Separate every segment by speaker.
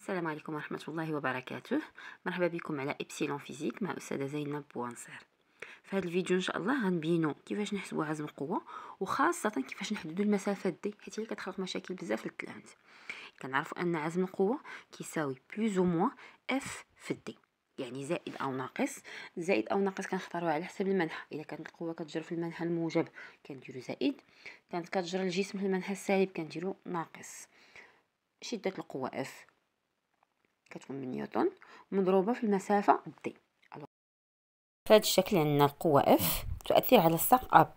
Speaker 1: السلام عليكم ورحمة الله وبركاته مرحبا بكم على إبسيلون فيزيك مع أستاذة زينب بوانسير في هذا الفيديو ان شاء الله غنبينو كيفاش نحسبو عزم القوه وخاصه كيفاش نحددو المسافة دي حيت هي كتخلق مشاكل بزاف للتلامذ كنعرفو ان عزم القوه كيساوي بلوز او موان اف في الدي يعني زائد او ناقص زائد او ناقص كنختارو على حسب المنحة اذا كانت القوه كتجر في المنحى الموجب كنديرو زائد كانت كتجر الجسم في المنحى السالب كنديرو ناقص شده القوه اف كتكون من نيوتن مضروبة في المسافة دي فهاد الشكل عندنا القوة اف تؤثر على الساق اب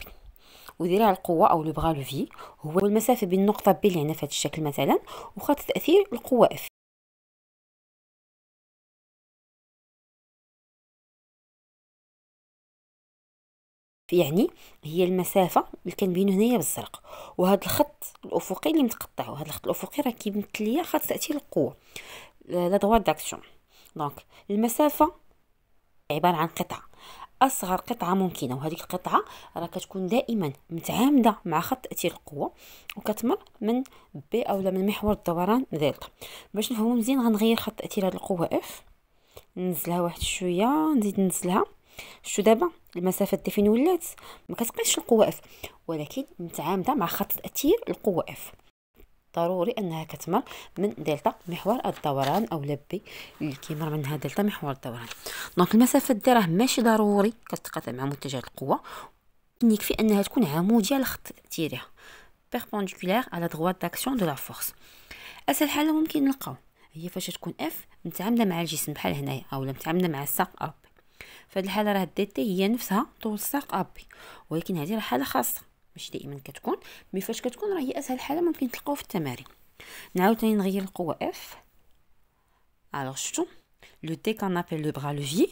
Speaker 1: ودراع القوة أو لو بغا لوفي هو المسافة بين النقطة بي اللي عندنا في هاد الشكل مثلا وخط تأثير القوة اف يعني هي المسافه اللي كان بينه هنايا بالزرق وهذا الخط الافقي اللي متقطع وهذا الخط الافقي راه كيمثل ليا خط تاثير القوه لا دروا داكسيون دونك المسافه عباره عن قطعه اصغر قطعه ممكنه وهذيك القطعه راه كتكون دائما متعامده مع خط تاثير القوه وكتمر من بي اولا من محور الدوران دلتا باش نفهمو مزيان غنغير خط تاثير هذه القوه اف ننزلها واحد شويه نزيد ننزلها شتو دابا المسافه ديفين ولات ما كتقيسش القوه اف ولكن متعامده مع خط تاثير القوه اف ضروري انها كتمر من دلتا محور الدوران او لبي اللي كيمر منها دلتا محور الدوران دونك المسافه دي راه ماشي ضروري كتقاطع مع متجهات القوه يكفي انها تكون عموديه لخط تيريها بيربونديكولير على دغوات داكسيون دو لا فورس اسهل حاله ممكن نلقاو هي فاش تكون اف متعامله مع الجسم بحال هنايا اولا متعامله مع الساق اب فهاد الحاله راه الدي تي هي نفسها طول الساق اب ولكن هذه راه حاله خاصه ماشي دائما كتكون مي فاش كتكون راه هي اسهل حاله ممكن تلقاو في التمارين نعاود ثاني نغير القوه اف الوغ شفتو لو تي كان ابل لو برا levier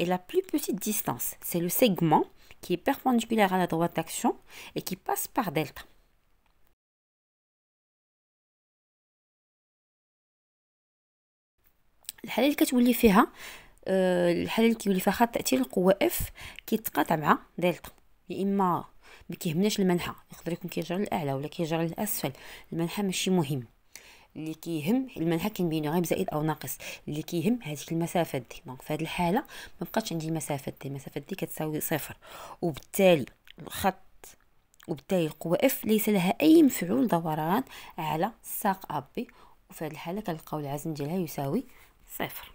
Speaker 1: اي لا plus بوتيت distance. سي لو segment كي est perpendiculaire à la اي كي باس qui passe الحاله اللي كتولي فيها الحاله اللي كيولي فيها خط تاثير القوه اف كيتقاطع مع دلتا يا اما ما كيهمناش المنحى يقدر يكون كيجر للاعلى ولا كيجر للاسفل المنحى ماشي مهم اللي كيهم المنحى كنبينو غير بزائد او ناقص اللي كيهم هذيك المسافه دي دونك في هذه الحاله ما بقاتش عندي المسافه دي المسافه دي كتساوي صفر وبالتالي الخط وبالتالي القوة اف ليس لها أي مفعول دوران على ساق أبي وفي هذه الحالة كنلقاو العزم ديالها يساوي صفر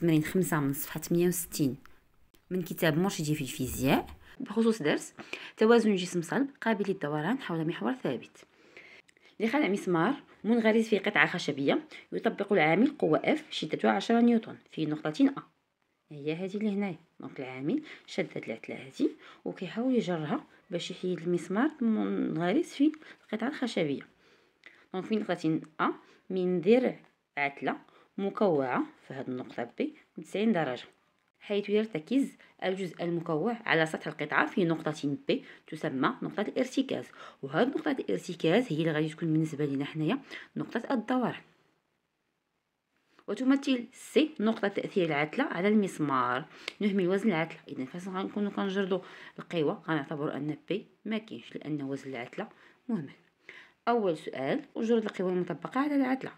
Speaker 1: تمرين خمسة من صفحة وستين من كتاب مرشدي في الفيزياء بخصوص درس توازن جسم صلب قابل للدوران حول محور ثابت لخلع مسمار منغرز في قطعة خشبية يطبق العامل قوة F شدتها 10 نيوتن في نقطة A هي هذه اللي هنا دونك العامل شد العتلة هادي وكيحاول يجرها باش يحيد المسمار منغرز في القطعة الخشبية دونك في نقطة A من درع عتلة مكوعة في هذه النقطة بي بتسعين درجة حيث يرتكز الجزء المكوع على سطح القطعة في نقطة بي تسمى نقطة الارتكاز وهذه نقطة الارتكاز هي اللي غادي تكون بالنسبة لنا حنايا نقطة الدوران وتمثل سي نقطة تأثير العتلة على المسمار نهمل وزن العتلة إذا فاش غنكونو كنجردو القوى غنعتبرو أن بي مكينش لأن وزن العتلة مهمل أول سؤال وجرد القوى المطبقة على العتلة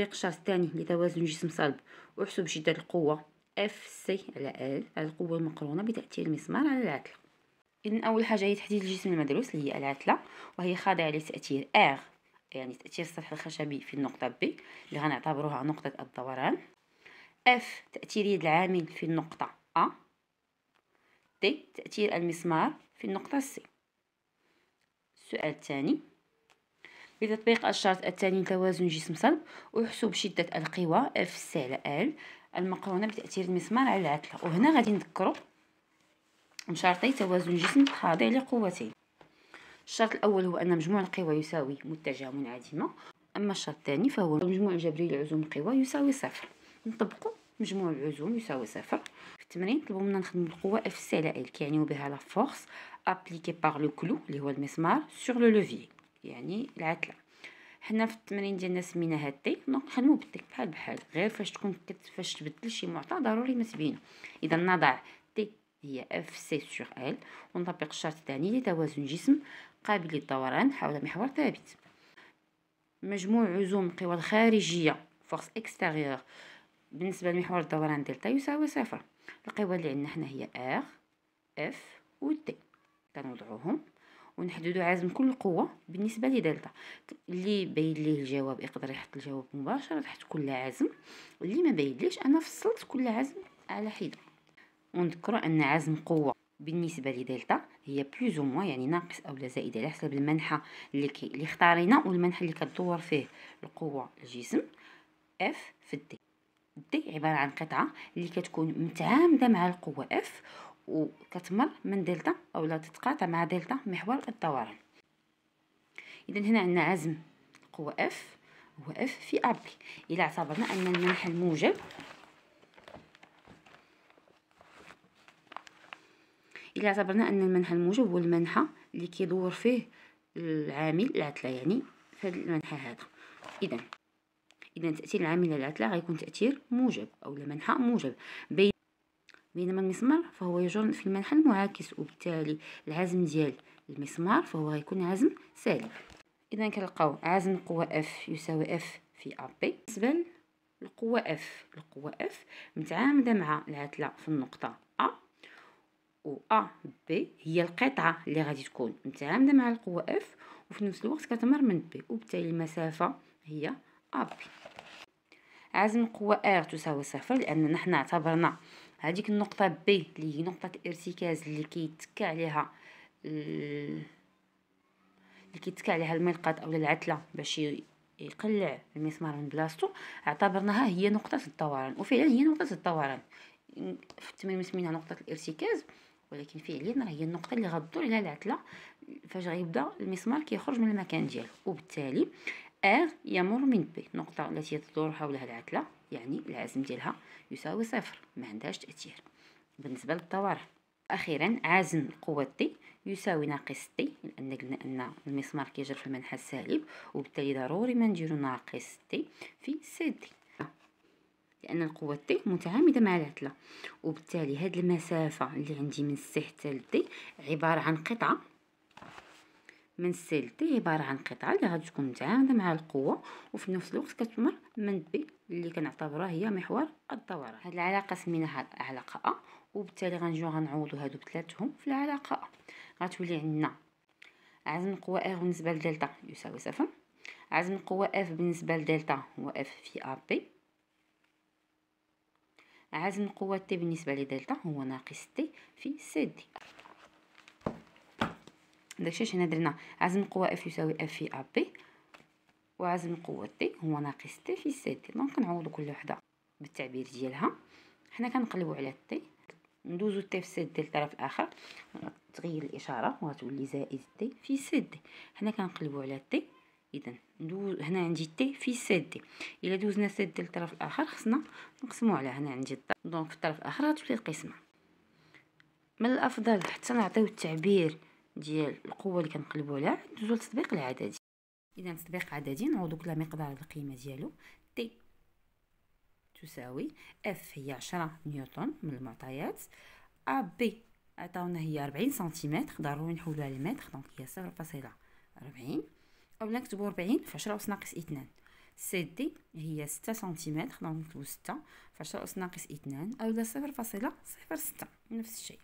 Speaker 1: القشاص الثاني لتوازن جسم صلب احسب شدة القوة اف سي على ال على القوة المقرونة بتأثير المسمار على العتلة إذا أول حاجة هي تحديد الجسم المدروس اللي هي العتلة وهي خاضعة لتأثير اغ يعني تأثير السطح الخشبي في النقطة بي اللي غنعتبروها نقطة الدوران اف تأثير يد العامل في النقطة ا دي تأثير المسمار في النقطة سي السؤال الثاني لتطبيق الشرط الثاني توازن جسم صلب ويحسب شدة القوى F س على L المقرونة بتأثير المسمار على العتلة وهنا غادي نذكرو بشرطي توازن جسم خاضع لقوتين الشرط الأول هو أن مجموع القوى يساوي متجهة منعدمة أما الشرط الثاني فهو مجموع الجبري لعزوم القوى يساوي صفر نطبقو مجموع العزوم يساوي صفر في التمرين طلبوا منا نخدم القوة اف سي على ال كيعنيو بها لا فورس ابليكي باغ لو كلو اللي هو المسمار سور لو لوفيي يعني العتله حنا في التمرين ديالنا سميناها دونك نخدمو بالتي بحال بحال غير فاش تكون فاش تبدل شي معطى ضروري ما تبينو اذا نضع تي هي اف سي سور ال ونطبق الشرط الثاني لتوازن جسم قابل للدوران حول محور ثابت مجموع عزوم القوى الخارجيه فورس اكستيريور بالنسبه لمحور الدوران دلتا يساوي صفر القوى اللي عندنا حنا هي ار اف و تي كنوضعوهم ونحددوا عزم كل قوه بالنسبه لدلتا اللي باين ليه الجواب يقدر يحط الجواب مباشره تحت كل عزم اللي ما ليش انا فصلت كل عزم على حده ونذكر ان عزم قوه بالنسبه لدلتا هي بلوز او موان يعني ناقص اولا زائد على حسب المنحة اللي اللي اختارينا والمنحة اللي كتدور فيه القوه الجسم اف في الدي الدي عباره عن قطعه اللي كتكون متعامده مع القوه اف وكتمر من دلتا او لا تتقاطع مع دلتا محور الدوران اذا هنا عندنا عزم قوة اف هو اف في ابي الى اعتبرنا ان المنح الموجب الى اعتبرنا ان المنح الموجب هو المنحة اللي كيدور فيه العامل العتله يعني في المنحة هذا اذا اذا تاثير العامل العتله غيكون تاثير موجب او المنحة موجب بين بينما المسمار فهو يجر في المنحى المعاكس وبالتالي العزم ديال المسمار فهو غيكون عزم سالب اذا كنلقاو عزم قوه اف يساوي اف في ا بي بالنسبه للقوه اف القوه اف متعامده مع العتله في النقطه ا و ا بي هي القطعه اللي غادي تكون متعامده مع القوه اف وفي نفس الوقت كتمر من بي وبالتالي المسافه هي ا بي عزم قوة ار تساوي صفر لأن نحن اعتبرنا هذيك النقطه بي اللي هي نقطه الارتكاز اللي كيتكى عليها اللي كيتكى عليها الملقط او العتله باش يقلع المسمار من بلاصتو اعتبرناها هي نقطه الدوران وفعلا هي نقطه الدوران في التمرين سميناها نقطه الارتكاز ولكن فعليا راه هي النقطه اللي غدور عليها العتله فاش غيبدا المسمار كيخرج من المكان ديالو وبالتالي R آه، يمر من B النقطة التي تدور حولها العتلة يعني العزم ديالها يساوي صفر ما عندهاش تأثير بالنسبة للطوارئ أخيرا عزم قوة T يساوي ناقص T لأن قلنا أن المسمار كيجر في المنحة السالب وبالتالي ضروري ما نديرو ناقص T في CD لأن القوة T متعامدة مع العتلة وبالتالي هاد المسافة اللي عندي من C حتى ل عبارة عن قطعة من سيلتي عباره عن قطعه اللي غادي تكون متعامده مع القوه وفي نفس الوقت كتمر من بي اللي كنعتبروها هي محور الدوران هذه العلاقه سميناها العلاقه ا وبالتالي غنجيو غنعوضو هادو بثلاثهم في العلاقه ا غتولي عندنا عزم القوه ا بالنسبة لدلتا يساوي صفر عزم القوه اف بالنسبة لدلتا هو اف في أ بي عزم القوه تي بالنسبة لدلتا هو ناقص تي في سي دي داكشي علاش هنا درنا عزم القوه اف يساوي اف في ا بي وعزم القوه تي هو ناقص تي في سي تي دونك نعوضو كل وحدة بالتعبير ديالها حنا كنقلبو على تي ندوزو تي في سي دي للطرف الاخر تغير الاشارة وغتولي زائد تي في سي دي حنا كنقلبو على تي اذا ندوز هنا عندي تي في سي دي الا دوزنا سي دي للطرف الاخر خصنا نقسمو على هنا عندي دونك في الطرف الاخر غتولي القسمه من الافضل حتى نعطيو التعبير ديال القوه اللي كنقلبوا عليها ندوزو للتطبيق العددي اذا تطبيق عددي نعوضو كل مقدار القيمه ديالو تي تساوي اف هي 10 نيوتن من المعطيات ا بي عطاونا هي 40 سنتيمتر ضروري نحولوها للمتر دونك هي 0.40 أولا نكتبو 40 في 10 اس ناقص 2 سي دي هي 6 سنتيمتر دونك نكتبو 6 في 10 اس ناقص 2 أولا 0.06 نفس الشيء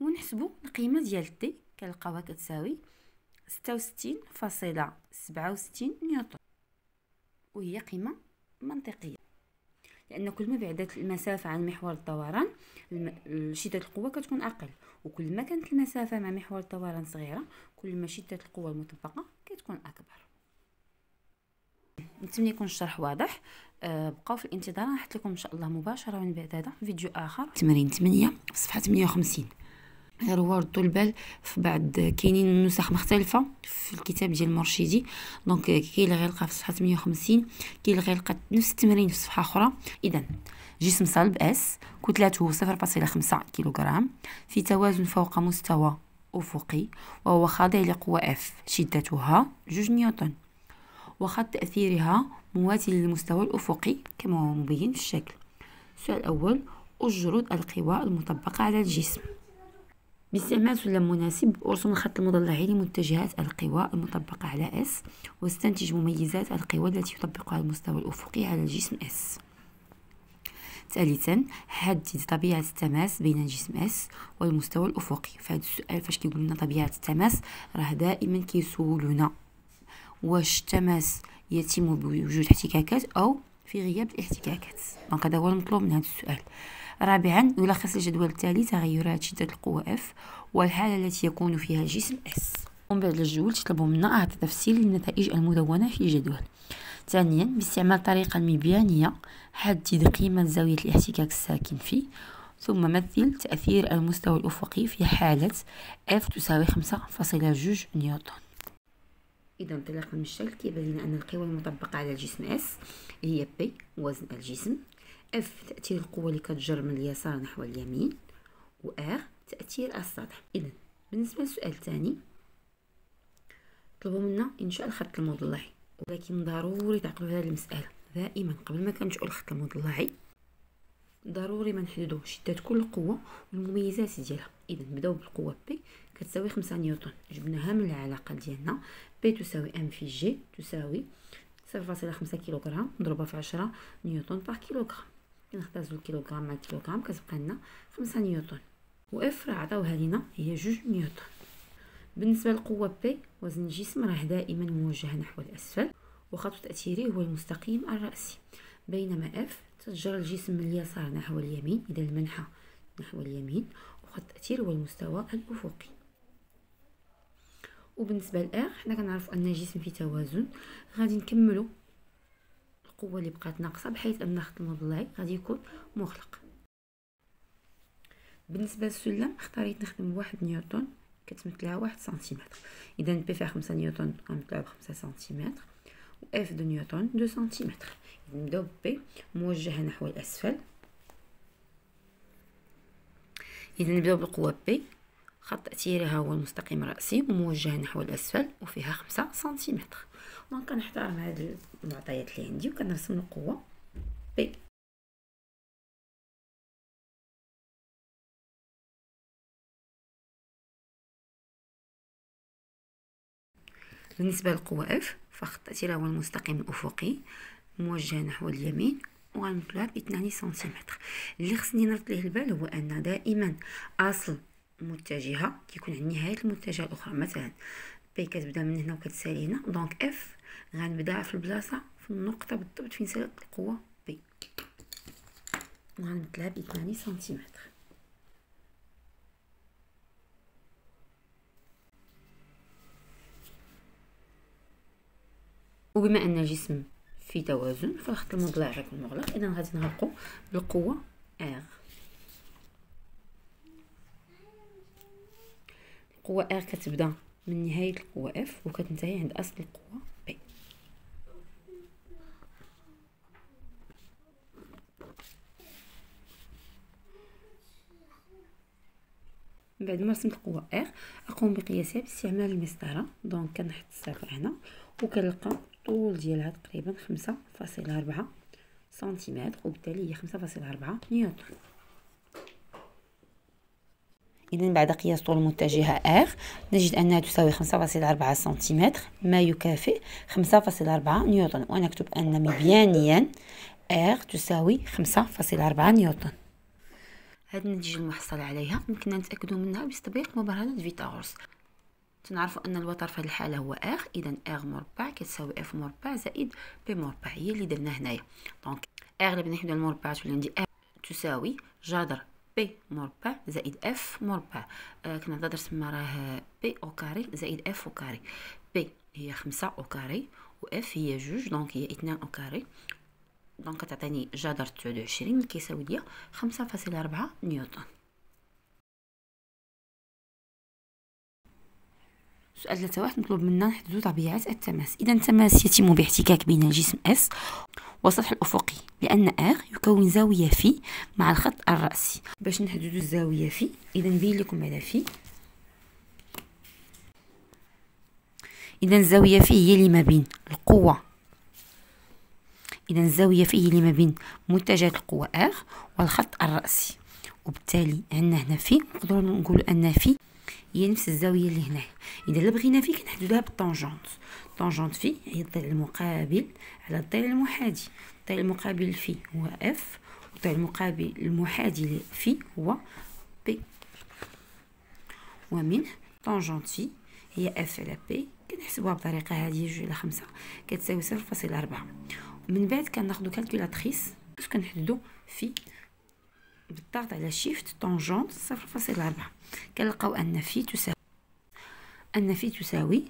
Speaker 1: ونحسبوا القيمه ديال تي كنلقاوها كتساوي ستة وستين فاصلة سبعة وستين نيوتن وهي قيمه منطقيه لان كل ما بعدت المسافه عن محور الدوران شده القوه كتكون اقل وكل ما كانت المسافه مع محور الدوران صغيره كل ما شده القوه المطبقه كتكون اكبر نتمنى يكون الشرح واضح أه بقاو في الانتظار نحط لكم ان شاء الله مباشره من بعد هذا فيديو اخر تمرين 8 في صفحه 58 غير رواد البال في بعد كاينين نسخ مختلفه في الكتاب ديال المرشدي دونك كاين اللي غيلقى في صفحه 58 كاين اللي غيلقى نفس التمرين في صفحه اخرى اذا جسم صلب اس كتلته 0.5 كيلوغرام في توازن فوق مستوى افقي وهو خاضع لقوه اف شدتها جوج نيوتن وخط تاثيرها مواتي للمستوى الافقي كما هو مبين في الشكل السؤال الاول أجرد القوى المطبقه على الجسم باستعمال سلم مناسب ارسم الخط المضلعي لمتجهات القوى المطبقة على S واستنتج مميزات القوى التي يطبقها المستوى الأفقي على الجسم S ثالثا حدد طبيعة التماس بين الجسم S والمستوى الأفقي فهاد السؤال فاش كيقول لنا طبيعة التماس راه دائما كيسولنا واش التماس يتم بوجود احتكاكات أو في غياب الاحتكاكات دونك هذا هو المطلوب من هذا السؤال رابعا يلخص الجدول التالي تغيرات شدة القوة F والحالة التي يكون فيها الجسم S ومن بعد الجدول تطلب منا أعطي تفسير للنتائج المدونة في الجدول ثانيا باستعمال طريقة مبيانية حدد قيمة زاوية الاحتكاك الساكن فيه ثم مثل تأثير المستوى الأفقي في حالة F تساوي خمسة فاصلة جوج نيوتن إذا انطلاقا من الشكل كيبان لنا أن القوى المطبقة على الجسم S هي P وزن الجسم اف تأثير القوة اللي كتجر من اليسار نحو اليمين و ار تأثير السطح إذا بالنسبة للسؤال الثاني طلبوا منا إنشاء الخط المضلعي ولكن ضروري تعقلوا هذه المسألة دائما قبل ما كنشؤوا الخط المضلعي ضروري ما نحددوا شدة كل قوة والمميزات ديالها إذا نبداو بالقوة بي كتساوي خمسة نيوتن جبناها من العلاقة ديالنا بي تساوي ام في جي تساوي 0.5 كيلوغرام مضروبة في عشرة نيوتن بار كيلوغرام كنختازو الكيلوغرام مع الكيلوغرام كتبقى لنا خمسة نيوتن واف راه عطاوها لينا هي جوج نيوتن بالنسبه للقوه بي وزن الجسم راه دائما موجه نحو الاسفل وخط تاثيره هو المستقيم الراسي بينما اف تجر الجسم من اليسار نحو اليمين اذا المنحى نحو اليمين وخط التاثير هو المستوى الافقي وبالنسبه لار حنا كنعرفوا ان الجسم في توازن غادي نكملوا القوه اللي بقات ناقصه بحيث ان خط المضلعي غادي يكون مغلق بالنسبه للسلم اختاريت نخدم بواحد نيوتن كتمثلها واحد سنتيمتر اذا بي فيها خمسة نيوتن غنمثلها بخمسة سنتيمتر واف اف دو نيوتن دو سنتيمتر نبداو بي موجهه نحو الاسفل اذا نبداو بالقوه بي خط تأثيرها هو المستقيم الرأسي وموجه نحو الأسفل وفيها خمسة سنتيمتر دونك كنحترم هاد المعطيات اللي عندي وكنرسم القوه بي بالنسبه للقوه اف فخطيتي هو المستقيم الافقي موجه نحو اليمين وغنمثلوها ب 2 سنتيمتر اللي خصني نرد ليه البال هو ان دائما اصل متجهه كيكون عند نهايه المتجهه الاخرى مثلا بي كتبدا من هنا وكتسالي هنا دونك اف غنبدا في البلاصه في النقطه بالضبط فين سالت القوه بي وغنبدلها ب 8 سنتيمتر وبما ان الجسم في توازن فالخط المضلع غيكون مغلق اذا غادي نغلقو بالقوه ار القوه ار كتبدا من نهايه القوه اف وكتنتهي عند اصل القوه من بعد ما رسمت القوه إيغ اقوم بقياسها باستعمال المسطره دونك كنحط الصفر هنا وكنلقى الطول ديالها تقريبا خمسة فاصلة ربعة سنتيمتر وبالتالي هي خمسة فاصلة ربعة نيوتن إذا بعد قياس طول متجهة R نجد أنها تساوي خمسة فاصلة ربعة سنتيمتر ما يكافئ خمسة فاصلة ربعة نيوتن ونكتب أن مبيانيا R تساوي خمسة فاصلة ربعة نيوتن هاد النتيجه المحصله عليها يمكننا نتاكدوا منها باستبريق مبرهنه فيتاغورس تنعرفوا ان الوتر في هذه الحاله هو اغ اذا اغ مربع كتساوي اف مربع زائد بي مربع هي اللي درنا هنايا دونك اغ اللي بنحيدو المربعات تولي عندي اغ تساوي جذر بي مربع زائد اف مربع آه كنهضر تما راه بي او كاري زائد اف او كاري بي هي خمسة او كاري و اف هي جوج دونك هي اثنان او كاري دونك تعطيني جدر 29 اللي كيساوي ليا 5.4 نيوتن سؤال 3 واحد مطلوب منا نحددو طبيعة التماس إذا التماس يتم باحتكاك بين الجسم اس والسطح الأفقي لأن اغ يكون زاوية في مع الخط الرأسي باش نحددو الزاوية في إذا نبين لكم على في إذا الزاوية في هي اللي ما بين القوة إذا الزاوية فيه اللي ما بين متجهات القوة R والخط الرأسي وبالتالي عندنا هنا في نقدر نقول أن في هي نفس الزاوية اللي هنا إذا بغينا في كنحددوها بالطونجونت طونجونت في هي الضلع المقابل على الضلع المحادي الضلع المقابل في هو F والضلع المقابل المحادي في هو P ومنه طونجونت في هي F على P كنحسبوها بطريقة هذه جوج على خمسة كتساوي صفر فاصلة أربعة من بعد كناخدو كالكولاتريس باش كنحددو في بالضغط على شيفت طونجونت صفر فاصلة ربعة كنلقاو أن في تساوي أن في تساوي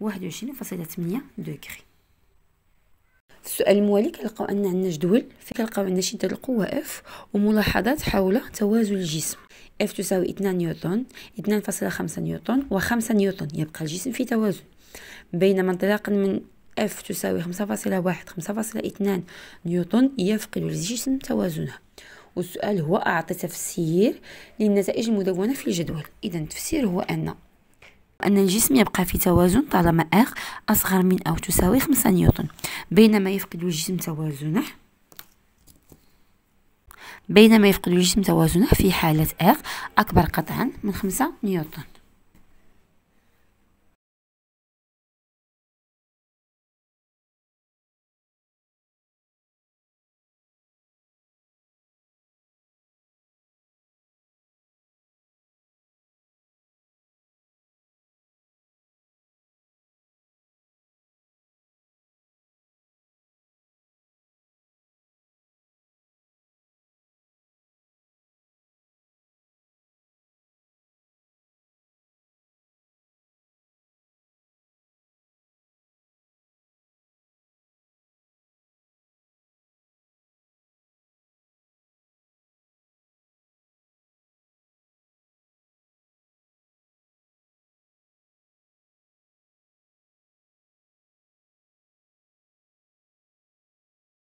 Speaker 1: واحد وعشرين فاصلة تمنية دوغري في السؤال الموالي كنلقاو أن عندنا جدول كنلقاو عندنا شدة القوة اف وملاحظات حول توازن الجسم اف تساوي اثنان نيوتن اثنان فاصلة خمسة نيوتن وخمسة نيوتن يبقى الجسم في توازن بينما انطلاقا من F تساوي خمسة فاصلة واحد خمسة فاصلة اثنان نيوتن يفقد الجسم توازنه والسؤال هو أعطي تفسير للنتائج المدونة في الجدول إذا التفسير هو أن أن الجسم يبقى في توازن طالما أخ أصغر من أو تساوي خمسة نيوتن بينما يفقد الجسم توازنه بينما يفقد الجسم توازنه في حالة أخ أكبر قطعا من خمسة نيوتن